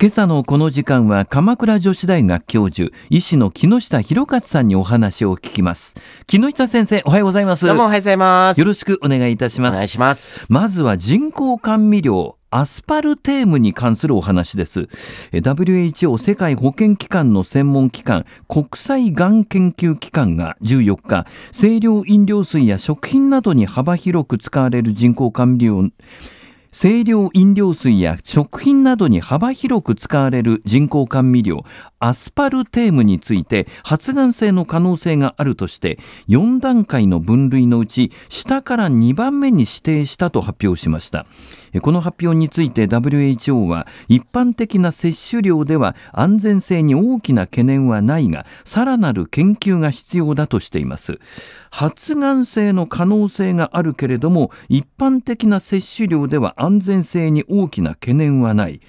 今朝のこの時間は鎌倉女子大学教授医師の木下博勝さんにお話を聞きます木下先生おはようございますどうもおはようございますよろしくお願いいたしますお願いしますまずは人工甘味料アスパルテームに関するお話です WHO 世界保健機関の専門機関国際がん研究機関が14日清涼飲料水や食品などに幅広く使われる人工甘味料清涼飲料水や食品などに幅広く使われる人工甘味料アスパルテームについて発がん性の可能性があるとして4段階の分類のうち下から2番目に指定したと発表しました。この発表について WHO は一般的な接種量では安全性に大きな懸念はないがさらなる研究が必要だとしています発がん性の可能性があるけれども一般的な接種量では安全性に大きな懸念はない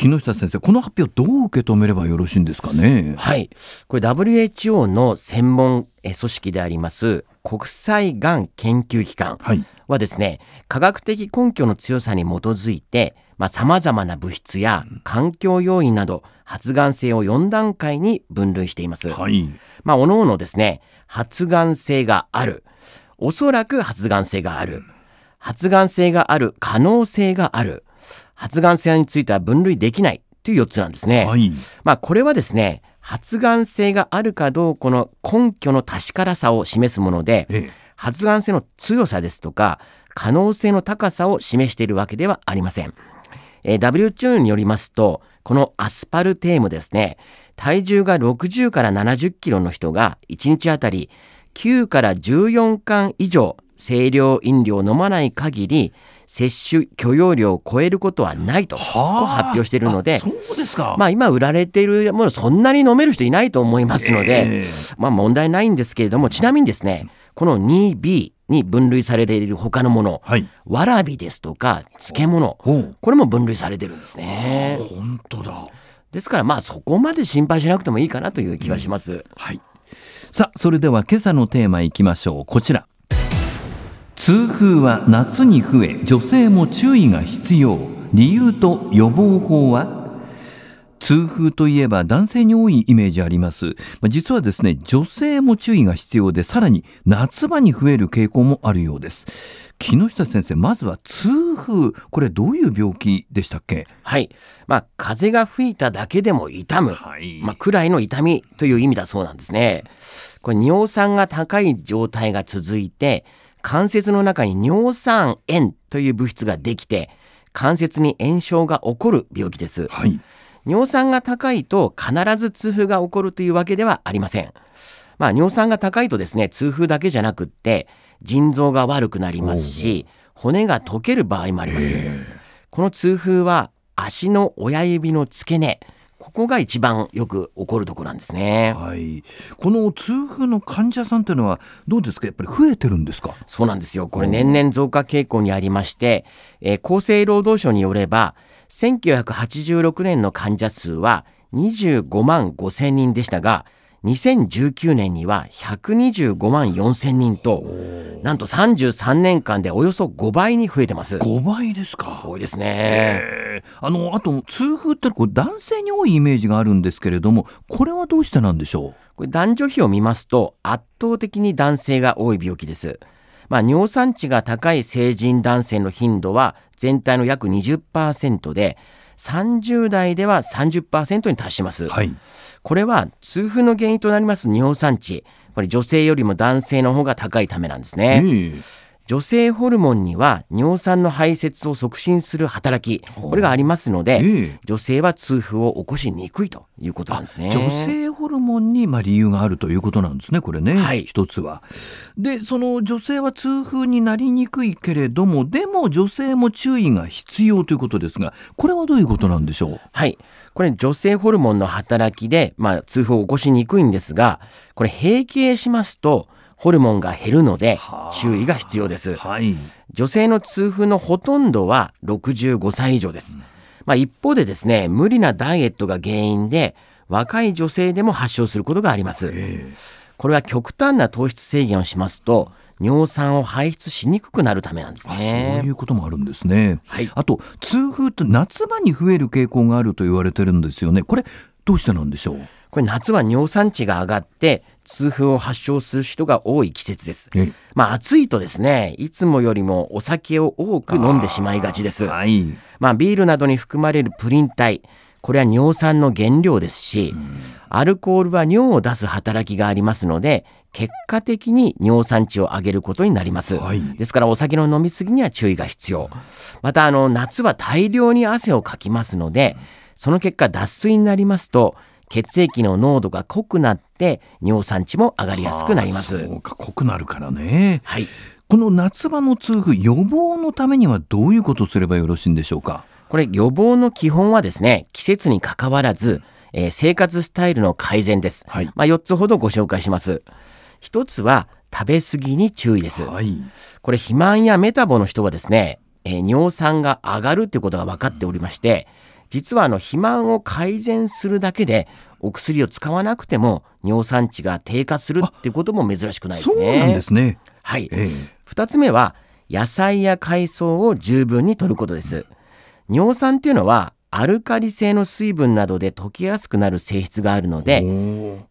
木下先生この発表どう受け止めればよろしいんですかねはいこれ WHO の専門組織であります国際がん研究機関はですね、はい、科学的根拠の強さに基づいてさまざ、まな物質や環境要因など発がん性を4段階に分類しています。はい、まあ、おのおのですね発がん性があるおそらく発がん性がある発がん性がある可能性がある発がん性については分類できないという4つなんですね。はい、まあ、これはですね、発がん性があるかどうかの根拠の確からさを示すもので、ええ、発がん性の強さですとか、可能性の高さを示しているわけではありません。えー、WHO によりますと、このアスパルテームですね、体重が60から70キロの人が1日あたり9から14巻以上清涼飲料を飲まない限り摂取許容量を超えることはないと発表しているのでまあ、今売られているものそんなに飲める人いないと思いますので、えー、まあ、問題ないんですけれどもちなみにですねこの 2B に分類されている他のもの、はい、わらびですとか漬物これも分類されてるんですね。本当だですからまあそこまで心配しなくてもいいかなという気はします。うん、はい、さあそれでは今朝のテーマいきましょうこちら。痛風は夏に増え女性も注意が必要理由と予防法は痛風といえば男性に多いイメージあります実はですね女性も注意が必要でさらに夏場に増える傾向もあるようです木下先生まずは痛風これどういう病気でしたっけはいまあ風が吹いただけでも痛む、はい、まあ、くらいの痛みという意味だそうなんですねこれ尿酸が高い状態が続いて関節の中に尿酸塩という物質ができて関節に炎症が起こる病気です、はい、尿酸が高いと必ず痛風が起こるというわけではありませんまあ、尿酸が高いとですね痛風だけじゃなくって腎臓が悪くなりますし骨が溶ける場合もありますこの痛風は足の親指の付け根ここが一番よく起こるところなんですね、はい、この痛風の患者さんというのはどうですかやっぱり増えてるんですかそうなんですよこれ年々増加傾向にありまして、えー、厚生労働省によれば1986年の患者数は25万5 0人でしたが2019年には125万4000人となんと33年間でおよそ5倍に増えてます5倍ですか多いですね、あのあと痛風ってこれ男性に多いイメージがあるんですけれどもこれはどうしてなんでしょうこれ男女比を見ますと圧倒的に男性が多い病気ですまあ、尿酸値が高い成人男性の頻度は全体の約20%で30代では30%に達します、はい、これは痛風の原因となります尿酸値これ女性よりも男性の方が高いためなんですね、えー女性ホルモンには尿酸の排泄を促進する働きこれがありますので、えー、女性は痛風を起こしにくいということなんですね女性ホルモンにまあ理由があるということなんですねこれね、はい、一つはでその女性は痛風になりにくいけれどもでも女性も注意が必要ということですがこれはどういうことなんでしょうはいこれ女性ホルモンの働きでまあ痛風を起こしにくいんですがこれ閉経しますとホルモンが減るので注意が必要です、はい、女性の痛風のほとんどは65歳以上です、まあ、一方でですね無理なダイエットが原因で若い女性でも発症することがありますこれは極端な糖質制限をしますと尿酸を排出しにくくなるためなんですね。そういうこともあるんですね。はい、あと痛風って夏場に増える傾向があると言われてるんですよね。これどうしてなんでしょう。これ夏は尿酸値が上がって痛風を発症する人が多い季節です。まあ暑いとですね、いつもよりもお酒を多く飲んでしまいがちです。はい、まあビールなどに含まれるプリン体、これは尿酸の原料ですし、アルコールは尿を出す働きがありますので、結果的に尿酸値を上げることになります。はい、ですからお酒の飲み過ぎには注意が必要。またあの夏は大量に汗をかきますので、その結果脱水になりますと、血液の濃度が濃くなって尿酸値も上がりやすくなります。そうか濃くなるからね、はい、この夏場の痛風予防のためにはどういうことすればよろしいんでしょうかこれ予防の基本はですね季節にかかわらず、えー、生活スタイルの改善です、はい、まあ、4つほどご紹介します。一つは食べ過ぎに注意です、はい、これ肥満やメタボの人はですね、えー、尿酸が上がるということが分かっておりまして、うん実はあの肥満を改善するだけでお薬を使わなくても尿酸値が低下するってことも珍しくないですね。そうなんですね。はい。ええ、つ目は野菜や海藻を十分に摂ることです。尿酸っていうのはアルカリ性の水分などで溶けやすくなる性質があるので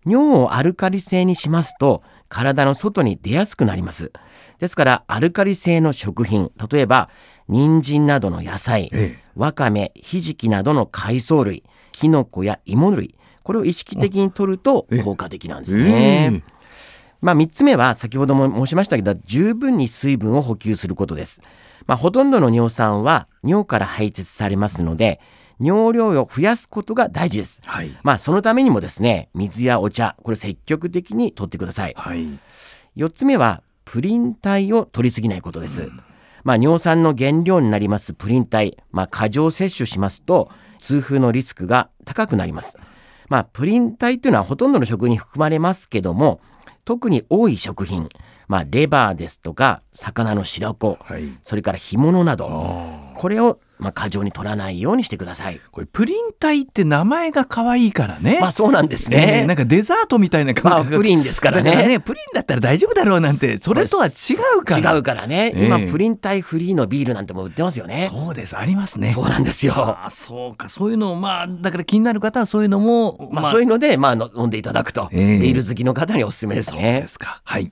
尿をアルカリ性にしますと体の外に出やすくなりますですからアルカリ性の食品例えば人参などの野菜、ええ、わかめひじきなどの海藻類きのこや芋類これを意識的に摂ると効果的なんですね、まあ、3つ目は先ほども申しましたけど十分に水分を補給することです、まあ、ほとんどの尿酸は尿から排泄されますので尿量を増やすことが大事です、はい、まあそのためにもですね水やお茶これ積極的にとってください、はい、4つ目はプリン体を取りすぎないことです、うん、まあ、尿酸の原料になりますプリン体、まあ、過剰摂取しますと痛風のリスクが高くなりますまあ、プリン体というのはほとんどの食に含まれますけども特に多い食品、まあ、レバーですとか魚の白子、はい、それから干物などこれをまあ、過剰に取らないようにしてくださいこれプリン体って名前が可愛いからねまあそうなんですね、えー、なんかデザートみたいな感覚、まあ、プリンですからね、ね、プリンだったら大丈夫だろうなんてそれとは違うから違うからね、えー、今プリン体フリーのビールなんても売ってますよねそうですありますねそうなんですよあそうかそういうのまあだから気になる方はそういうのも、まあ、まあ、そういうのでまあ飲んでいただくと、えー、ビール好きの方におすすめですねそうですかはい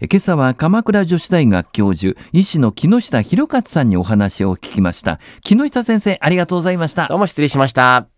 今朝は鎌倉女子大学教授医師の木下博勝さんにお話を聞きました木下先生、ありがとうございました。どうも失礼しました。